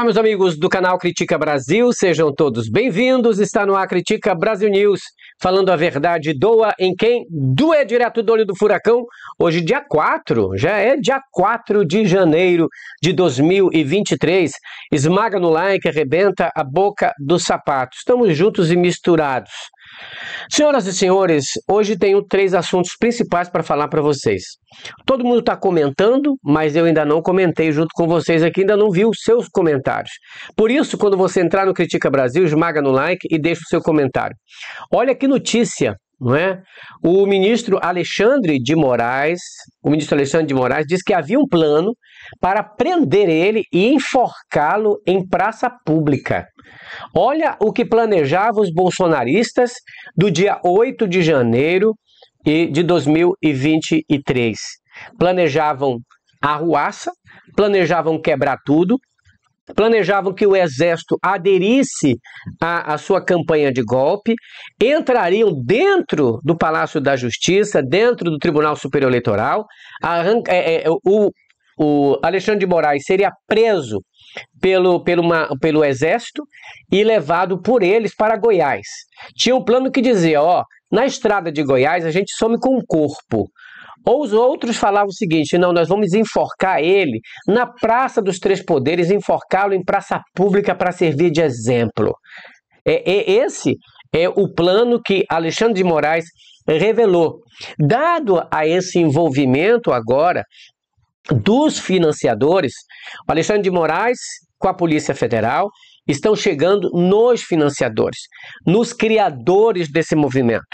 Olá, meus amigos do canal Critica Brasil, sejam todos bem-vindos. Está no ar Critica Brasil News, falando a verdade, doa em quem Doe é direto do olho do furacão. Hoje, dia 4, já é dia 4 de janeiro de 2023. Esmaga no like, arrebenta a boca do sapato. Estamos juntos e misturados. Senhoras e senhores, hoje tenho três assuntos principais para falar para vocês. Todo mundo está comentando, mas eu ainda não comentei junto com vocês aqui, ainda não vi os seus comentários. Por isso, quando você entrar no Critica Brasil, esmaga no like e deixa o seu comentário. Olha que notícia não é? O ministro Alexandre de Moraes, o ministro Alexandre de Moraes disse que havia um plano para prender ele e enforcá-lo em praça pública. Olha o que planejavam os bolsonaristas do dia 8 de janeiro de 2023. Planejavam arruaça, planejavam quebrar tudo, planejavam que o exército aderisse à, à, sua campanha de golpe, entrariam dentro do Palácio da Justiça, dentro do Tribunal Superior Eleitoral, arranca, é, é, é o, o Alexandre de Moraes seria preso pelo, pelo, uma, pelo exército e levado por eles para Goiás. Tinha um plano que dizia, ó, na estrada de Goiás a gente some com o corpo, ou os outros falavam o seguinte: não, nós vamos enforcar ele na Praça dos Três Poderes, enforcá-lo em praça pública para servir de exemplo. É, é, esse é o plano que Alexandre de Moraes revelou. Dado a esse envolvimento agora dos financiadores, Alexandre de Moraes com a Polícia Federal, estão chegando nos financiadores, nos criadores desse movimento.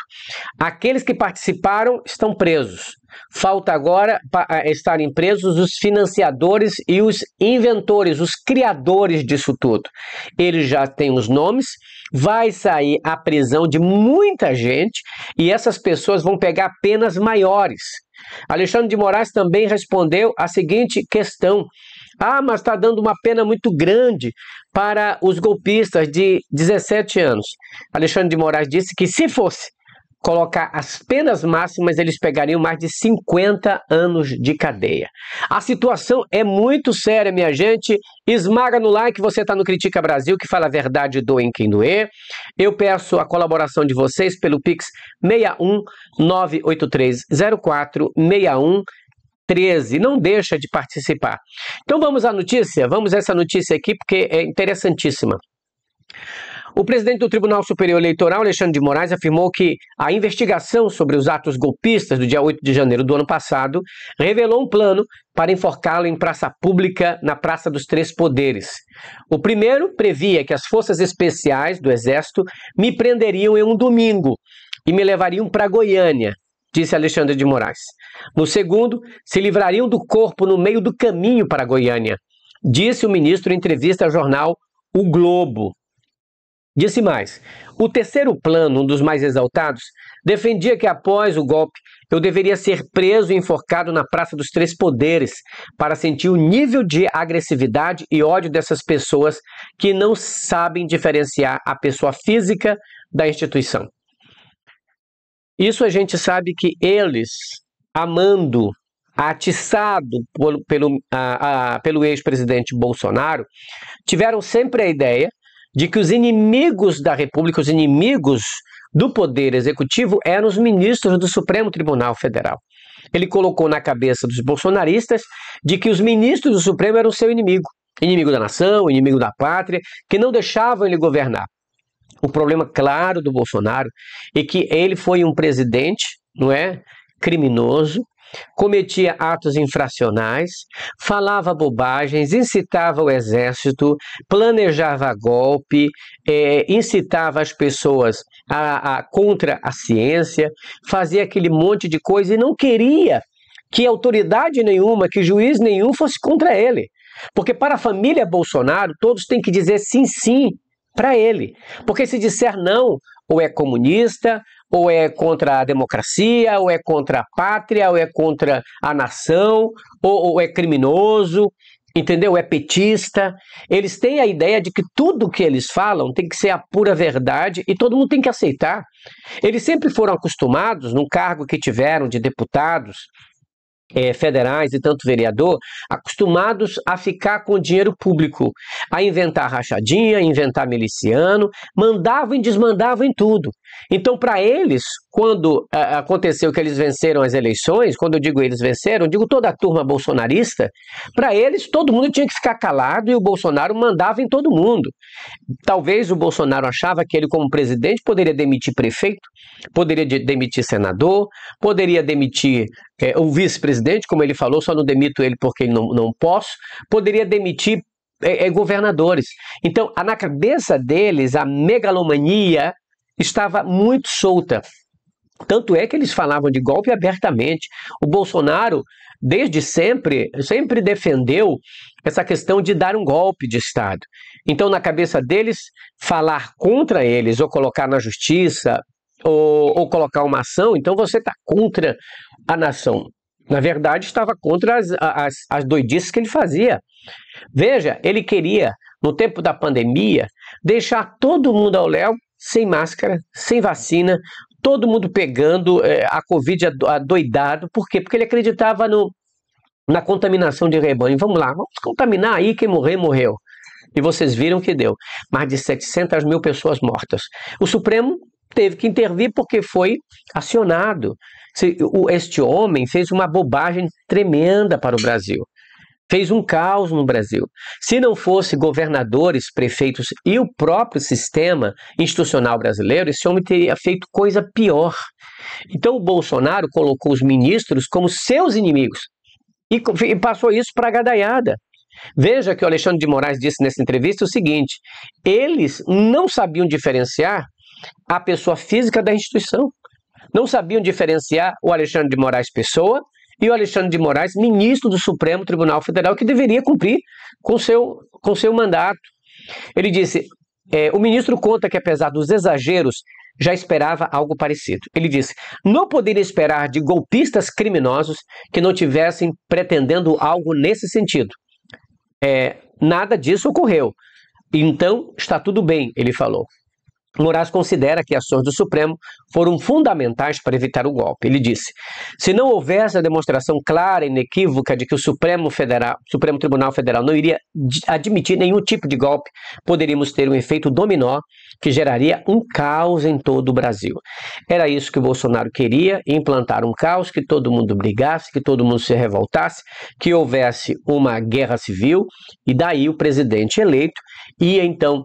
Aqueles que participaram estão presos. Falta agora eh, estarem presos os financiadores e os inventores, os criadores disso tudo. Eles já têm os nomes, vai sair a prisão de muita gente e essas pessoas vão pegar penas maiores. Alexandre de Moraes também respondeu a seguinte questão ah, mas está dando uma pena muito grande para os golpistas de 17 anos. Alexandre de Moraes disse que se fosse colocar as penas máximas, eles pegariam mais de 50 anos de cadeia. A situação é muito séria, minha gente. Esmaga no like, você está no Critica Brasil, que fala a verdade do em quem doer. Eu peço a colaboração de vocês pelo Pix 61 98304 61 13, não deixa de participar. Então vamos à notícia, vamos a essa notícia aqui porque é interessantíssima. O presidente do Tribunal Superior Eleitoral, Alexandre de Moraes, afirmou que a investigação sobre os atos golpistas do dia 8 de janeiro do ano passado revelou um plano para enforcá-lo em praça pública na Praça dos Três Poderes. O primeiro previa que as forças especiais do Exército me prenderiam em um domingo e me levariam para Goiânia disse Alexandre de Moraes. No segundo, se livrariam do corpo no meio do caminho para Goiânia, disse o ministro em entrevista ao jornal O Globo. Disse mais: o terceiro plano, um dos mais exaltados, defendia que após o golpe eu deveria ser preso e enforcado na Praça dos Três Poderes para sentir o nível de agressividade e ódio dessas pessoas que não sabem diferenciar a pessoa física da instituição. Isso a gente sabe que eles, amando, atiçado por, pelo, pelo ex-presidente Bolsonaro, tiveram sempre a ideia de que os inimigos da República, os inimigos do Poder Executivo, eram os ministros do Supremo Tribunal Federal. Ele colocou na cabeça dos bolsonaristas de que os ministros do Supremo eram seu inimigo, inimigo da nação, inimigo da pátria, que não deixavam ele governar o problema claro do Bolsonaro é que ele foi um presidente, não é? Criminoso, cometia atos infracionais, falava bobagens, incitava o exército, planejava golpe, é, incitava as pessoas a, a, contra a ciência, fazia aquele monte de coisa e não queria que autoridade nenhuma, que juiz nenhum fosse contra ele. Porque para a família Bolsonaro, todos têm que dizer sim, sim, para ele. Porque se disser não, ou é comunista, ou é contra a democracia, ou é contra a pátria, ou é contra a nação, ou, ou é criminoso, entendeu? É petista. Eles têm a ideia de que tudo que eles falam tem que ser a pura verdade e todo mundo tem que aceitar. Eles sempre foram acostumados, num cargo que tiveram de deputados, é, federais e tanto vereador acostumados a ficar com dinheiro público, a inventar rachadinha, inventar miliciano, mandavam e desmandavam em tudo. Então, para eles, quando aconteceu que eles venceram as eleições, quando eu digo eles venceram, eu digo toda a turma bolsonarista, para eles todo mundo tinha que ficar calado e o Bolsonaro mandava em todo mundo. Talvez o Bolsonaro achava que ele, como presidente, poderia demitir prefeito, poderia demitir senador, poderia demitir é, o vice-presidente, como ele falou, só não demito ele porque não, não posso, poderia demitir é, é, governadores. Então, na cabeça deles, a megalomania estava muito solta. Tanto é que eles falavam de golpe abertamente. O Bolsonaro, desde sempre, sempre defendeu essa questão de dar um golpe de Estado. Então, na cabeça deles, falar contra eles ou colocar na justiça, ou, ou colocar uma ação, então você está contra a nação. Na verdade, estava contra as, as, as doidices que ele fazia. Veja, ele queria, no tempo da pandemia, deixar todo mundo ao léu, sem máscara, sem vacina, todo mundo pegando é, a Covid adoidado. Por quê? Porque ele acreditava no, na contaminação de rebanho. Vamos lá, vamos contaminar aí, quem morrer, morreu. E vocês viram que deu. Mais de 700 mil pessoas mortas. O Supremo teve que intervir porque foi acionado. Este homem fez uma bobagem tremenda para o Brasil. Fez um caos no Brasil. Se não fosse governadores, prefeitos e o próprio sistema institucional brasileiro, esse homem teria feito coisa pior. Então o Bolsonaro colocou os ministros como seus inimigos e passou isso para a gadaiada. Veja que o Alexandre de Moraes disse nessa entrevista o seguinte: eles não sabiam diferenciar a pessoa física da instituição. Não sabiam diferenciar o Alexandre de Moraes pessoa e o Alexandre de Moraes, ministro do Supremo Tribunal Federal, que deveria cumprir com seu, com seu mandato. Ele disse: é, o ministro conta que, apesar dos exageros, já esperava algo parecido. Ele disse: não poderia esperar de golpistas criminosos que não tivessem pretendendo algo nesse sentido. É, nada disso ocorreu. Então está tudo bem, ele falou. Moraes considera que ações do Supremo foram fundamentais para evitar o golpe. Ele disse: se não houvesse a demonstração clara e inequívoca de que o Supremo, Federal, Supremo Tribunal Federal não iria admitir nenhum tipo de golpe, poderíamos ter um efeito dominó que geraria um caos em todo o Brasil. Era isso que Bolsonaro queria: implantar um caos, que todo mundo brigasse, que todo mundo se revoltasse, que houvesse uma guerra civil, e daí o presidente eleito ia então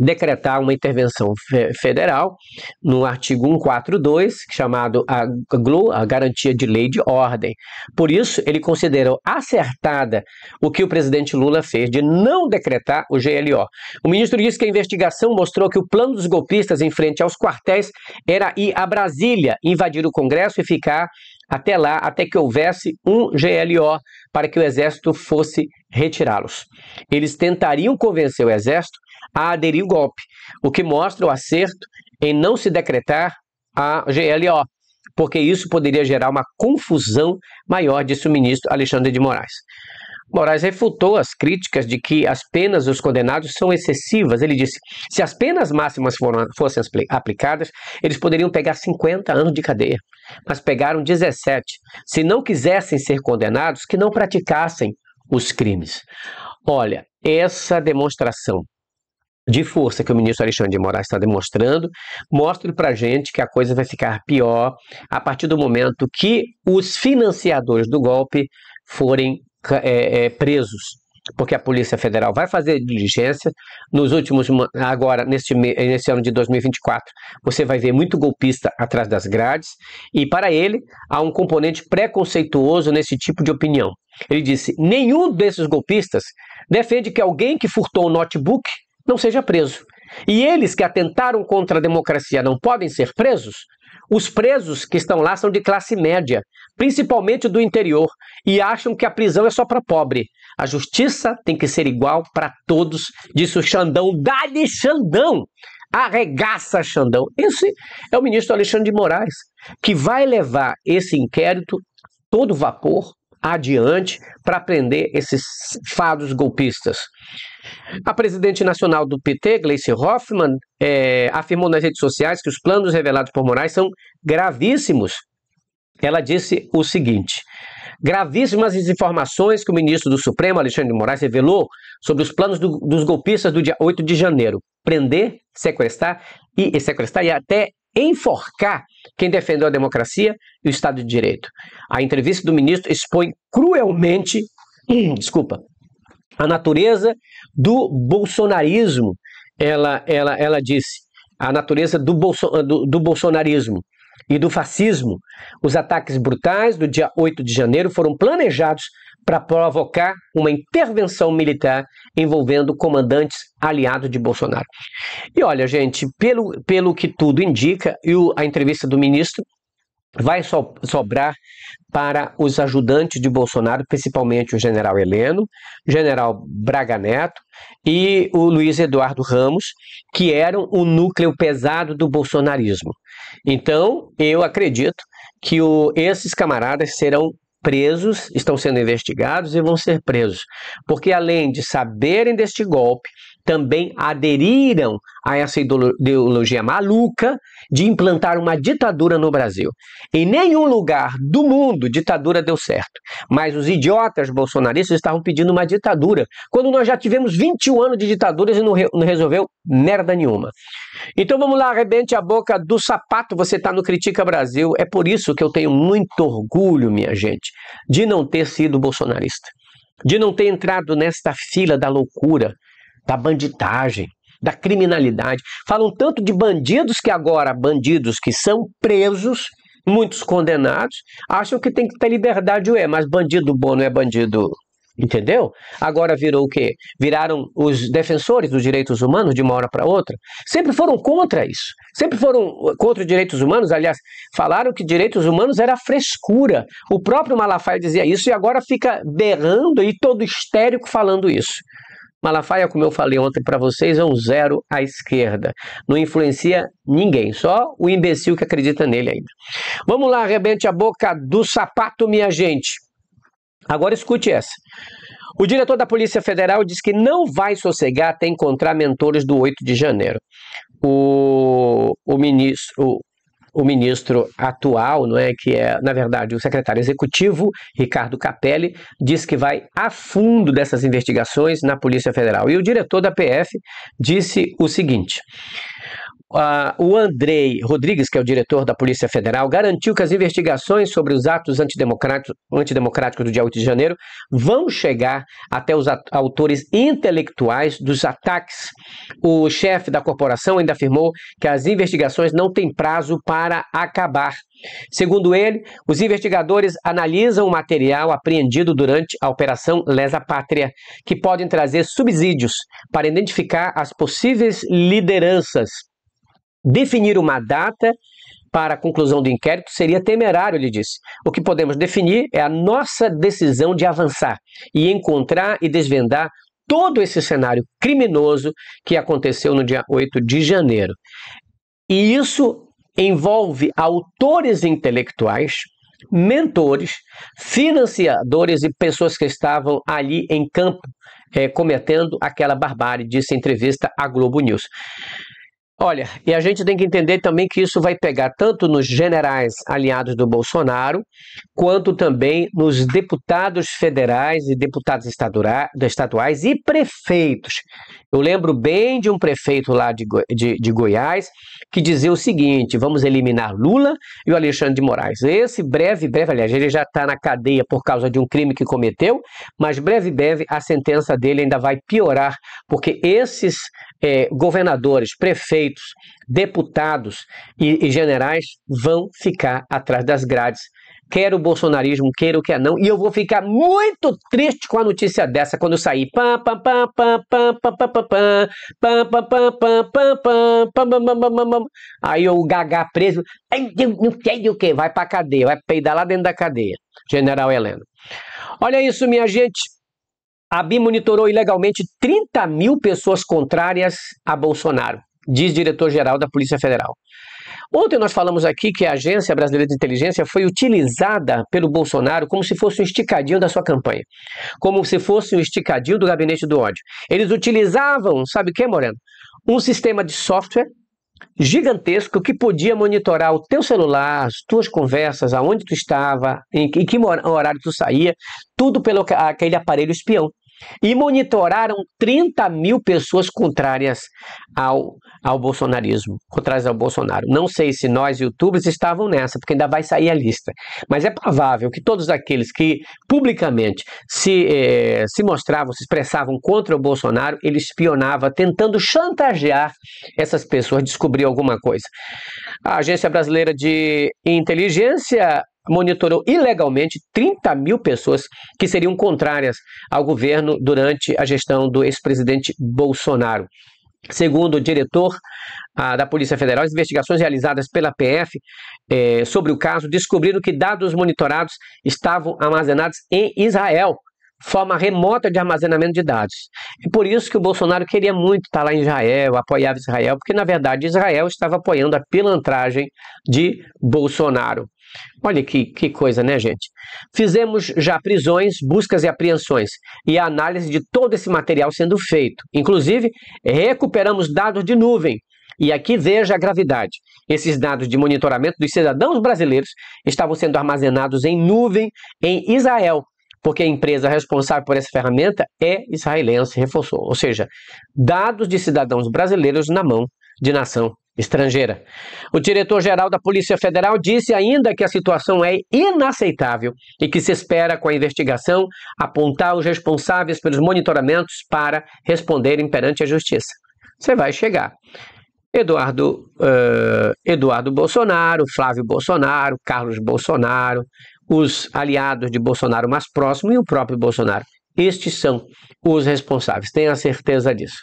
decretar uma intervenção federal no artigo 142, chamado a GLO, a Garantia de Lei de Ordem. Por isso, ele considerou acertada o que o presidente Lula fez de não decretar o GLO. O ministro disse que a investigação mostrou que o plano dos golpistas em frente aos quartéis era ir a Brasília, invadir o Congresso e ficar até lá, até que houvesse um GLO para que o Exército fosse retirá-los. Eles tentariam convencer o Exército a aderir o golpe, o que mostra o acerto em não se decretar a GLO, porque isso poderia gerar uma confusão maior, disse o ministro Alexandre de Moraes. Moraes refutou as críticas de que as penas dos condenados são excessivas. Ele disse: se as penas máximas foram, fossem aplicadas, eles poderiam pegar 50 anos de cadeia, mas pegaram 17. Se não quisessem ser condenados, que não praticassem os crimes. Olha, essa demonstração de força que o ministro Alexandre de Moraes está demonstrando, mostre para a gente que a coisa vai ficar pior a partir do momento que os financiadores do golpe forem é, é, presos. Porque a Polícia Federal vai fazer diligência. Nos últimos, agora, neste, ano de 2024, você vai ver muito golpista atrás das grades. E para ele, há um componente preconceituoso nesse tipo de opinião. Ele disse: nenhum desses golpistas defende que alguém que furtou o notebook não seja preso. E eles que atentaram contra a democracia não podem ser presos? Os presos que estão lá são de classe média, principalmente do interior, e acham que a prisão é só para pobre. A justiça tem que ser igual para todos, disse o Xandão. Dá-lhe Xandão! Arregaça Xandão. Esse é o ministro Alexandre de Moraes, que vai levar esse inquérito todo vapor adiante para prender esses fados golpistas. A presidente nacional do PT, Gleice Hoffmann, é, afirmou nas redes sociais que os planos revelados por Moraes são gravíssimos. Ela disse o seguinte: gravíssimas informações que o ministro do Supremo, Alexandre de Moraes, revelou sobre os planos do, dos golpistas do dia 8 de janeiro: prender, sequestrar e, e sequestrar e até enforcar quem defendeu a democracia e o Estado de Direito. A entrevista do ministro expõe cruelmente, desculpa, a natureza do bolsonarismo. Ela, ela, ela disse a natureza do, bolso, do, do bolsonarismo e do fascismo. Os ataques brutais do dia 8 de janeiro foram planejados para provocar uma intervenção militar envolvendo comandantes aliados de Bolsonaro. E olha, gente, pelo, pelo que tudo indica, e o, a entrevista do ministro vai so, sobrar para os ajudantes de Bolsonaro, principalmente o general Heleno, general Braga Neto e o Luiz Eduardo Ramos, que eram o núcleo pesado do bolsonarismo. Então, eu acredito que o, esses camaradas serão presos, estão sendo investigados e vão ser presos, porque além de saberem deste golpe, também aderiram a essa ideologia maluca de implantar uma ditadura no Brasil. Em nenhum lugar do mundo ditadura deu certo, mas os idiotas bolsonaristas estavam pedindo uma ditadura, quando nós já tivemos 21 anos de ditaduras e não, re não resolveu merda nenhuma. Então vamos lá, arrebente a boca do sapato, você está no Critica Brasil. É por isso que eu tenho muito orgulho, minha gente, de não ter sido bolsonarista, de não ter entrado nesta fila da loucura da banditagem, da criminalidade. Falam tanto de bandidos que agora, bandidos que são presos, muitos condenados, acham que tem que ter liberdade, ué, mas bandido bom não é bandido. Entendeu? Agora virou o quê? Viraram os defensores dos direitos humanos de uma hora para outra. Sempre foram contra isso. Sempre foram contra os direitos humanos. Aliás, falaram que direitos humanos era frescura. O próprio Malafaia dizia isso e agora fica berrando e todo histérico falando isso. Malafaia, como eu falei ontem para vocês, é um zero à esquerda. Não influencia ninguém, só o imbecil que acredita nele ainda. Vamos lá, arrebente a boca do sapato, minha gente. Agora escute essa. O diretor da Polícia Federal diz que não vai sossegar até encontrar mentores do 8 de janeiro. O, o ministro, o ministro atual, não é, que é, na verdade, o secretário executivo, Ricardo Capelli, disse que vai a fundo dessas investigações na Polícia Federal. E o diretor da PF disse o seguinte: Uh, o Andrei Rodrigues, que é o diretor da Polícia Federal, garantiu que as investigações sobre os atos antidemocráticos, antidemocráticos do dia 8 de janeiro vão chegar até os autores intelectuais dos ataques. O chefe da corporação ainda afirmou que as investigações não têm prazo para acabar. Segundo ele, os investigadores analisam o material apreendido durante a Operação Lesa Pátria, que podem trazer subsídios para identificar as possíveis lideranças Definir uma data para a conclusão do inquérito seria temerário, ele disse. O que podemos definir é a nossa decisão de avançar e encontrar e desvendar todo esse cenário criminoso que aconteceu no dia 8 de janeiro. E isso envolve autores intelectuais, mentores, financiadores e pessoas que estavam ali em campo é, cometendo aquela barbárie, disse em entrevista à Globo News. Olha, e a gente tem que entender também que isso vai pegar tanto nos generais aliados do Bolsonaro, quanto também nos deputados federais e deputados estaduais e prefeitos. Eu lembro bem de um prefeito lá de, de, de Goiás que dizia o seguinte: vamos eliminar Lula e o Alexandre de Moraes. Esse breve, breve, aliás, ele já está na cadeia por causa de um crime que cometeu, mas breve, breve, a sentença dele ainda vai piorar, porque esses governadores, prefeitos, deputados e, e generais vão ficar atrás das grades quero o bolsonarismo, quero o que é não, e eu vou ficar muito triste com a notícia dessa quando eu sair. Aí o gagá preso, não sei o que, vai pra cadeia, vai peidar lá dentro da cadeia, General Helena. Olha isso, minha gente. A BIM monitorou ilegalmente 30 mil pessoas contrárias a Bolsonaro, diz diretor-geral da Polícia Federal. Ontem nós falamos aqui que a Agência Brasileira de Inteligência foi utilizada pelo Bolsonaro como se fosse um esticadinho da sua campanha, como se fosse um esticadinho do gabinete do ódio. Eles utilizavam, sabe o que, Moreno? Um sistema de software gigantesco que podia monitorar o teu celular, as tuas conversas, aonde tu estava, em que horário tu saía, tudo pelo aquele aparelho espião e monitoraram 30 mil pessoas contrárias ao, ao bolsonarismo, contrárias ao Bolsonaro. Não sei se nós, youtubers, estavam nessa, porque ainda vai sair a lista. Mas é provável que todos aqueles que publicamente se, eh, se mostravam, se expressavam contra o Bolsonaro, ele espionava, tentando chantagear essas pessoas, descobrir alguma coisa. A Agência Brasileira de Inteligência monitorou ilegalmente 30 mil pessoas que seriam contrárias ao governo durante a gestão do ex-presidente Bolsonaro. Segundo o diretor ah, da Polícia Federal, as investigações realizadas pela PF eh, sobre o caso descobriram que dados monitorados estavam armazenados em Israel, forma remota de armazenamento de dados. E por isso que o Bolsonaro queria muito estar lá em Israel, apoiava Israel, porque na verdade Israel estava apoiando a pilantragem de Bolsonaro. Olha que, que coisa, né, gente? Fizemos já prisões, buscas e apreensões e a análise de todo esse material sendo feito. Inclusive, recuperamos dados de nuvem. E aqui veja a gravidade. Esses dados de monitoramento dos cidadãos brasileiros estavam sendo armazenados em nuvem em Israel, porque a empresa responsável por essa ferramenta é israelense, reforçou. Ou seja, dados de cidadãos brasileiros na mão de nação estrangeira. O diretor-geral da Polícia Federal disse ainda que a situação é inaceitável e que se espera, com a investigação, apontar os responsáveis pelos monitoramentos para responderem perante a justiça. Você vai chegar. Eduardo, uh, Eduardo Bolsonaro, Flávio Bolsonaro, Carlos Bolsonaro, os aliados de Bolsonaro mais próximos e o próprio Bolsonaro. Estes são os responsáveis, tenha certeza disso.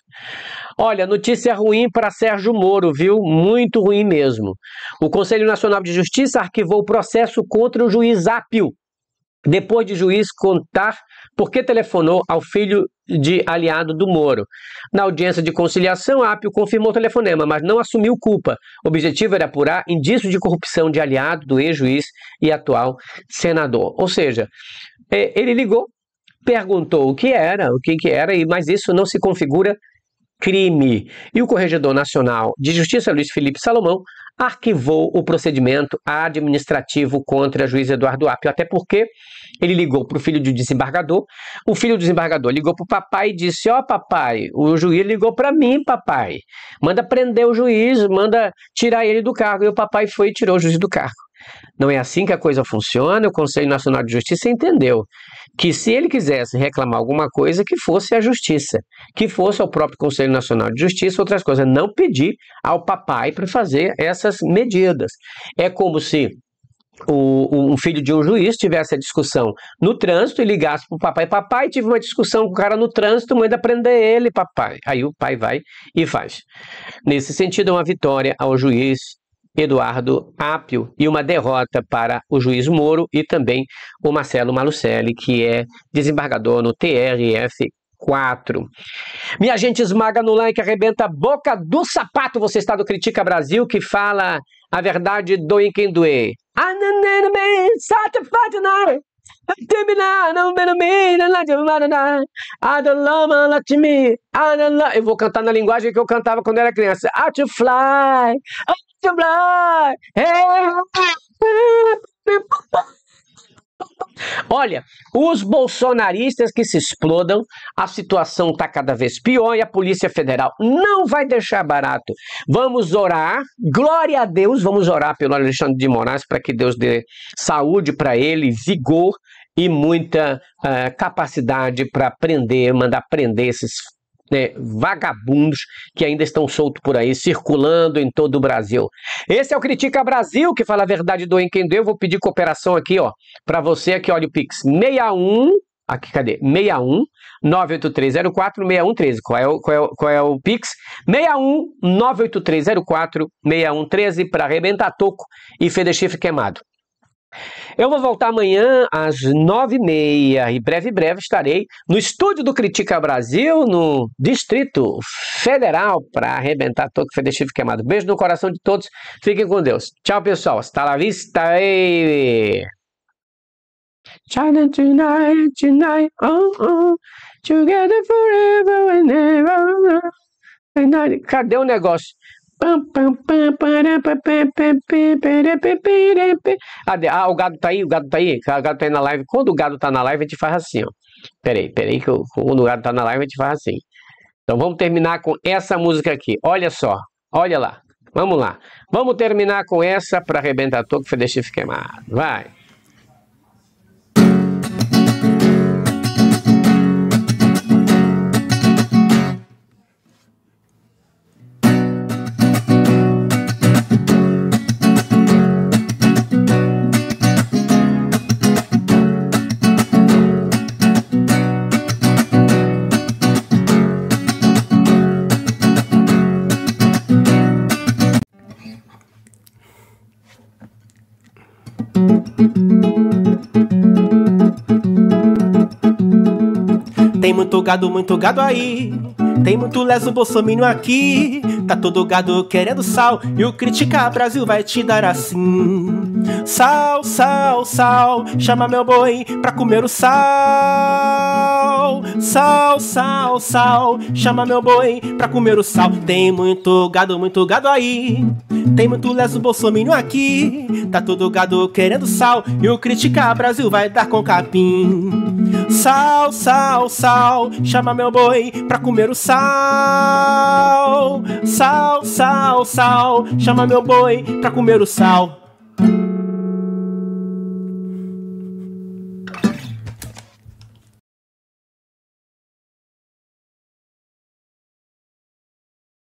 Olha, notícia ruim para Sérgio Moro, viu? Muito ruim mesmo. O Conselho Nacional de Justiça arquivou o processo contra o juiz Apio, depois de juiz contar por que telefonou ao filho de aliado do Moro. Na audiência de conciliação, Apio confirmou o telefonema, mas não assumiu culpa. O objetivo era apurar indício de corrupção de aliado do ex-juiz e atual senador. Ou seja, é, ele ligou perguntou o que era, o que, que era, mas isso não se configura crime. E o Corregedor Nacional de Justiça, Luiz Felipe Salomão, arquivou o procedimento administrativo contra o juiz Eduardo Apio, até porque ele ligou para o filho do desembargador, o filho do desembargador ligou para o papai e disse, ó oh, papai, o juiz ligou para mim, papai, manda prender o juiz, manda tirar ele do cargo, e o papai foi e tirou o juiz do cargo. Não é assim que a coisa funciona. O Conselho Nacional de Justiça entendeu que se ele quisesse reclamar alguma coisa, que fosse a justiça, que fosse o próprio Conselho Nacional de Justiça, outras coisas, não pedir ao papai para fazer essas medidas. É como se o, um filho de um juiz tivesse a discussão no trânsito e ligasse para o papai, papai, tive uma discussão com o cara no trânsito, manda prender ele, papai. Aí o pai vai e faz. Nesse sentido, é uma vitória ao juiz Eduardo Apio e uma derrota para o juiz Moro e também o Marcelo Malucelli, que é desembargador no TRF 4. Minha gente esmaga no like, arrebenta a boca do sapato. Você está do Critica Brasil, que fala a verdade do quem ah, doer não Eu vou cantar na linguagem que eu cantava quando era criança. I to fly, I to fly. Olha, os bolsonaristas que se explodam, a situação está cada vez pior e a Polícia Federal não vai deixar barato. Vamos orar, glória a Deus, vamos orar pelo Alexandre de Moraes para que Deus dê saúde para ele, vigor e muita uh, capacidade para prender, mandar prender esses né, vagabundos que ainda estão soltos por aí, circulando em todo o Brasil. Esse é o Critica Brasil, que fala a verdade do Enquendeu. Eu vou pedir cooperação aqui, ó, para você aqui, olha o Pix 61 aqui, cadê? 61 98304 6113. Qual é o, qual é o, qual é o Pix? 61 98304 6113 para arrebentar toco e Fedechifre queimado. Eu vou voltar amanhã às nove e meia e breve, breve estarei no estúdio do Critica Brasil, no Distrito Federal, para arrebentar todo o Fedestivo queimado. Beijo no coração de todos, fiquem com Deus. Tchau, pessoal. Hasta la vista, baby. Eh! China tonight, tonight, oh, oh, together forever and ever. Cadê o negócio? Ah, o gado tá aí, o gado tá aí, ah, o gado tá aí na live. Quando o gado tá na live, a gente faz assim, ó. Peraí, peraí, que eu, quando o gado tá na live, a gente faz assim. Então vamos terminar com essa música aqui. Olha só, olha lá. Vamos lá. Vamos terminar com essa para arrebentar que foi deixar ficar queimado. Vai. Tem muito gado, muito gado aí. Tem muito leso bolsominion aqui. Tá todo gado querendo sal. E o criticar Brasil vai te dar assim. Sal, sal, sal. Chama meu boi pra comer o sal. Sal, sal, sal. Chama meu boi pra comer o sal. Tem muito gado, muito gado aí. Tem muito leso bolsominion aqui. Tá todo gado querendo sal. E o criticar Brasil vai dar com capim. Sal, sal, sal, chama meu boi pra comer o sal. Sal, sal, sal, chama meu boi pra comer o sal.